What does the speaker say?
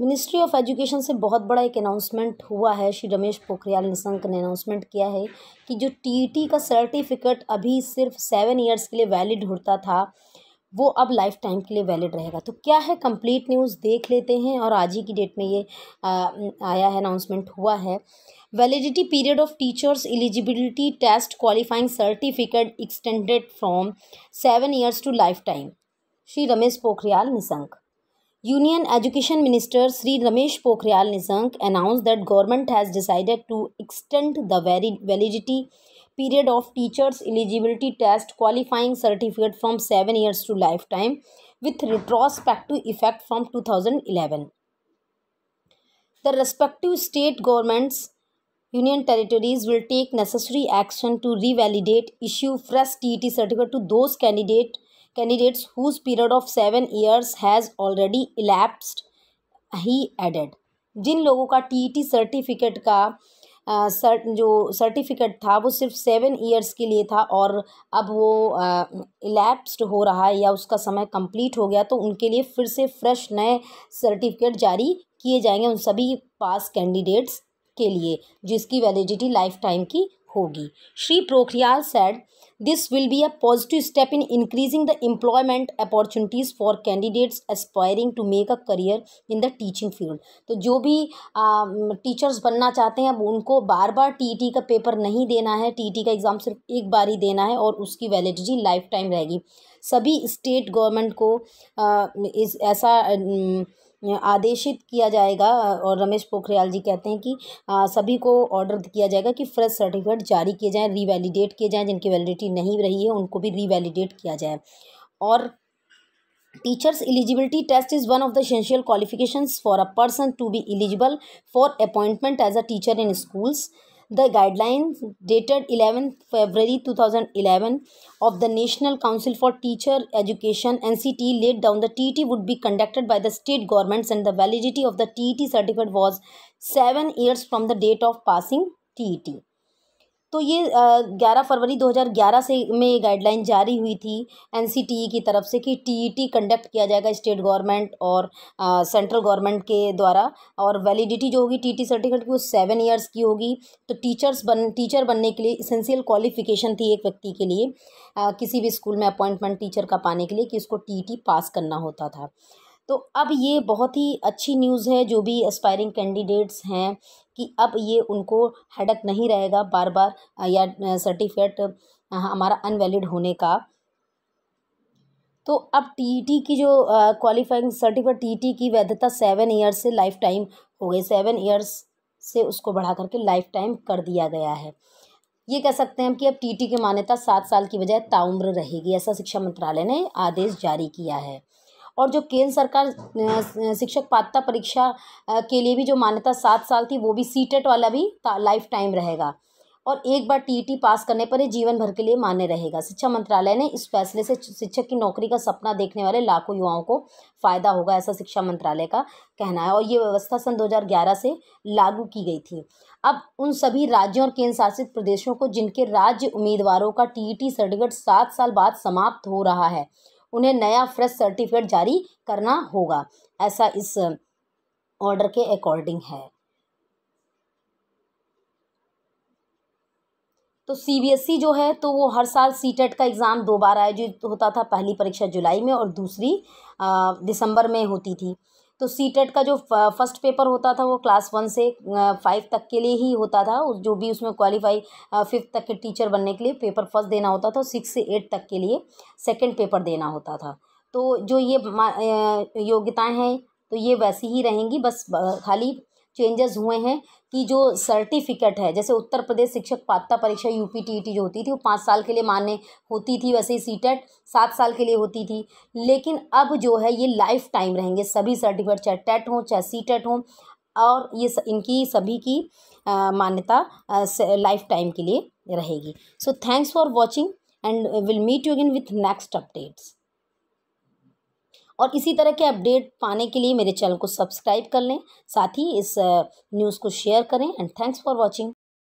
Ministry of education से बहुत बड़ा एक अनाउंसमेंट हुआ है श्री रमेश पोखरियाल निशंक ने अनाउंसमेंट किया है कि जो टीटी e का सर्टिफिकेट अभी सिर्फ सेवन ईयर्स के लिए वैलिड होता था वो अब लाइफ टाइम के लिए वैलिड रहेगा तो क्या है कंप्लीट न्यूज़ देख लेते हैं और आज ही की डेट में ये आ, आया है अनाउंसमेंट हुआ है validity period of teachers eligibility test qualifying certificate extended from seven years to life time Shri Ramesh Pokhriyal Nishank Union Education Minister Sri Ramesh Pokhrial Nizank announced that government has decided to extend the validity period of teachers eligibility test qualifying certificate from 7 years to lifetime with retrospective effect from 2011. The respective state governments union territories will take necessary action to revalidate issue fresh TET certificate to those candidates candidates whose period of seven years has already elapsed he added जिन लोगों का T T certificate का सर जो certificate था वो सिर्फ seven years के लिए था और अब वो इलेप्स्ड हो रहा है या उसका समय कंप्लीट हो गया तो उनके लिए फिर से फ्रेश नए सर्टिफिकेट जारी किए जाएंगे उन सभी पास कैंडिडेट्स के लिए जिसकी वैलिडिटी लाइफ टाइम की होगी Shri Pokhriyal said this will be a positive step in increasing the employment opportunities for candidates aspiring to make a career in the teaching field तो जो भी टीचर्स um, बनना चाहते हैं अब उनको बार बार टीईटी का पेपर नहीं देना है टीईटी e का एग्ज़ाम सिर्फ एक बार ही देना है और उसकी वैलिडिटी लाइफ टाइम रहेगी सभी स्टेट गवर्नमेंट को आ, uh, इस ऐसा आ, um, आदेशित किया जाएगा और रमेश पोखरियाल जी कहते हैं कि आ, सभी को ऑर्डर किया जाएगा कि फ्रेश सर्टिफिकेट जारी किए जाएँ रिवेलीडेट किए जाएँ जिनकी वैलिडिटी नहीं रही है उनको भी रीवैलिडेट किया जाए और teachers eligibility test is one of the essential qualifications for a person to be eligible for appointment as a teacher in schools the guidelines dated 11 February 2011 of the National Council for Teacher Education NCT laid down the TET would be conducted by the state governments and the validity of the TET certificate was 7 years from the date of passing TET. तो ये ग्यारह फरवरी 2011 से में ये guideline जारी हुई थी N e की तरफ से कि टी कंडक्ट e किया जाएगा स्टेट गवर्नमेंट और सेंट्रल गवर्नमेंट के द्वारा और वैलिडिटी जो होगी टी सर्टिफिकेट e की वो सेवन ईयर्स की होगी तो टीचर्स बन टीचर बनने के लिए इसेंशियल क्वालिफिकेशन थी एक व्यक्ति के लिए आ, किसी भी स्कूल में अपॉइंटमेंट टीचर का पाने के लिए कि उसको टी पास करना होता था तो अब ये बहुत ही अच्छी न्यूज़ है जो भी एस्पायरिंग कैंडिडेट्स हैं कि अब ये उनको हेडक नहीं रहेगा बार बार या सर्टिफिकेट हमारा अनवैलिड होने का तो अब टीटी e की जो क्वालिफाइंग सर्टिफिकेट टीटी की वैधता सेवन ईयर्स से लाइफ टाइम हो गई सेवन ईयर्स से उसको बढ़ा करके लाइफ टाइम कर दिया गया है ये कह सकते हैं हम कि अब टीटी e की मान्यता सात साल की बजाय ताउम्र रहेगी ऐसा शिक्षा मंत्रालय ने आदेश जारी किया है और जो केंद्र सरकार शिक्षक पात्रता परीक्षा के लिए भी जो मान्यता सात साल थी वो भी सी e वाला भी लाइफ टाइम रहेगा और एक बार टीईटी e पास करने पर ही जीवन भर के लिए मान्य रहेगा शिक्षा मंत्रालय ने इस फैसले से शिक्षक की नौकरी का सपना देखने वाले लाखों युवाओं को फ़ायदा होगा ऐसा शिक्षा मंत्रालय का कहना है और ये व्यवस्था सन 2011 से लागू की गई थी अब उन सभी राज्यों और केंद्र शासित प्रदेशों को जिनके राज्य उम्मीदवारों का टी सर्टिफिकेट e सात साल बाद समाप्त हो रहा है उन्हें नया फ्रेश सर्टिफिकेट जारी करना होगा ऐसा इस ऑर्डर के अकॉर्डिंग है तो सीबीएसई e जो है तो वो हर साल सीटेट e का एग्ज़ाम दो बार आयोजित होता था पहली परीक्षा जुलाई में और दूसरी आ, दिसंबर में होती थी तो सी टेट e का जो फर्स्ट पेपर होता था वो क्लास वन से फाइव तक के लिए ही होता था जो भी उसमें क्वालिफाई फिफ्थ तक के टीचर बनने के लिए पेपर फर्स्ट देना होता था सिक्स से एट तक के लिए सेकेंड पेपर देना होता था तो जो ये योग्यताएँ हैं तो ये वैसी ही रहेंगी बस खाली चेंजेस हुए हैं कि जो सर्टिफिकेट है जैसे उत्तर प्रदेश शिक्षक पात्रता परीक्षा यूपी टी e जो होती थी वो पाँच साल के लिए मान्य होती थी वैसे ही सीटेट e सात साल के लिए होती थी लेकिन अब जो है ये लाइफ टाइम रहेंगे सभी सर्टिफिकेट चाहे टेट e हों चाहे सी टेट हों और ये स, इनकी सभी की मान्यता लाइफ टाइम के लिए रहेगी so thanks for watching and will meet you again with next updates और इसी तरह के अपडेट पाने के लिए मेरे चैनल को सब्सक्राइब कर लें साथ ही इस न्यूज़ को शेयर करें एंड थैंक्स फॉर वॉचिंग